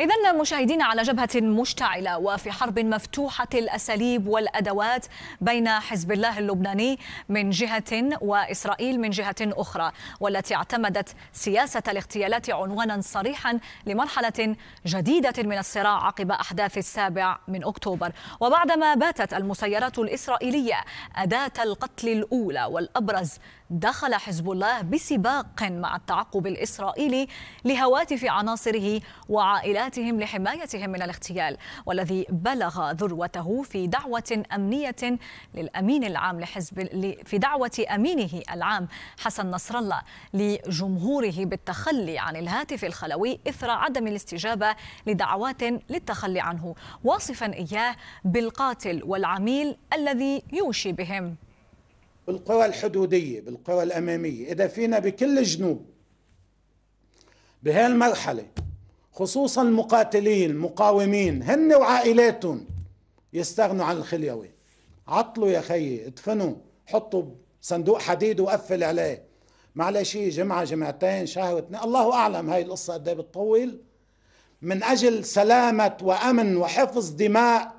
إذا مشاهدين على جبهة مشتعلة وفي حرب مفتوحة الأساليب والأدوات بين حزب الله اللبناني من جهة وإسرائيل من جهة أخرى والتي اعتمدت سياسة الاغتيالات عنوانا صريحا لمرحلة جديدة من الصراع عقب أحداث السابع من أكتوبر وبعدما باتت المسيرات الإسرائيلية أداة القتل الأولى والأبرز دخل حزب الله بسباق مع التعقب الإسرائيلي لهواتف عناصره وعائلاتهم لحمايتهم من الاغتيال والذي بلغ ذروته في دعوة أمنية للأمين العام لحزب في دعوة أمينه العام حسن نصر الله لجمهوره بالتخلي عن الهاتف الخلوي إثر عدم الاستجابة لدعوات للتخلي عنه واصفا إياه بالقاتل والعميل الذي يوشي بهم بالقوى الحدودية بالقوى الأمامية إذا فينا بكل الجنوب بهاي المرحلة خصوصا المقاتلين المقاومين هن وعائلاتهم يستغنوا عن الخليوي عطلوا يا خيي ادفنوا حطوا صندوق حديد وقفل عليه معلش جمعة جمعتين شهر اثنين الله أعلم هاي القصة قد إيه بتطول من أجل سلامة وأمن وحفظ دماء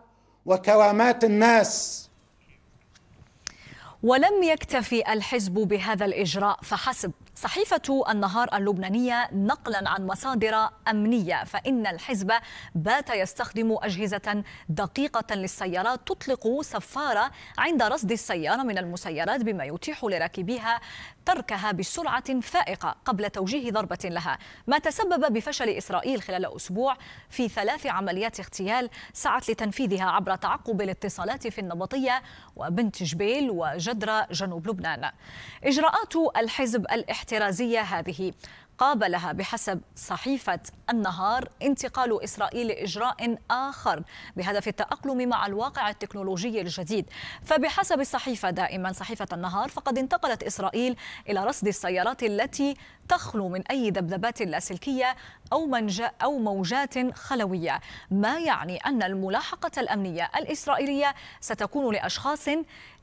وكرامات الناس ولم يكتفي الحزب بهذا الإجراء فحسب صحيفة النهار اللبنانية نقلا عن مصادر أمنية فإن الحزب بات يستخدم أجهزة دقيقة للسيارات تطلق صفارة عند رصد السيارة من المسيرات بما يتيح لراكبيها تركها بسرعة فائقة قبل توجيه ضربة لها ما تسبب بفشل إسرائيل خلال أسبوع في ثلاث عمليات اغتيال سعت لتنفيذها عبر تعقب الاتصالات في النبطية وبنت جبيل وجدرة جنوب لبنان إجراءات الحزب الاحترازية هذه قابلها بحسب صحيفة النهار انتقال إسرائيل لإجراء آخر بهدف التأقلم مع الواقع التكنولوجي الجديد فبحسب الصحيفة دائما صحيفة النهار فقد انتقلت إسرائيل إلى رصد السيارات التي تخلو من أي ذبذبات لاسلكية أو, أو موجات خلوية ما يعني أن الملاحقة الأمنية الإسرائيلية ستكون لأشخاص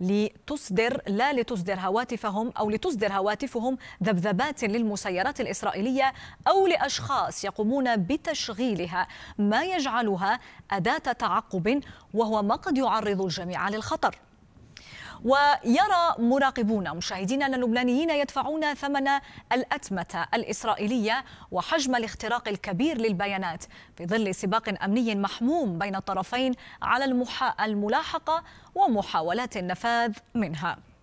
لتصدر لا لتصدر هواتفهم أو لتصدر هواتفهم ذبذبات للمسيرات الإسرائيلية الإسرائيلية أو لأشخاص يقومون بتشغيلها ما يجعلها أداة تعقب وهو ما قد يعرض الجميع للخطر ويرى مراقبون مشاهدين أن اللبنانيين يدفعون ثمن الأتمتة الإسرائيلية وحجم الاختراق الكبير للبيانات في ظل سباق أمني محموم بين الطرفين على الملاحقة ومحاولات النفاذ منها